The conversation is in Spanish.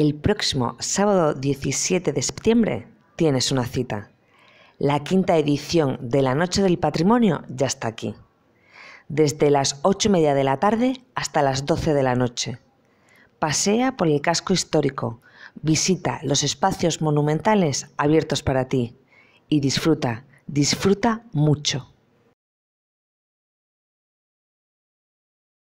El próximo sábado 17 de septiembre tienes una cita. La quinta edición de la Noche del Patrimonio ya está aquí. Desde las 8 y media de la tarde hasta las 12 de la noche. Pasea por el casco histórico, visita los espacios monumentales abiertos para ti y disfruta, disfruta mucho.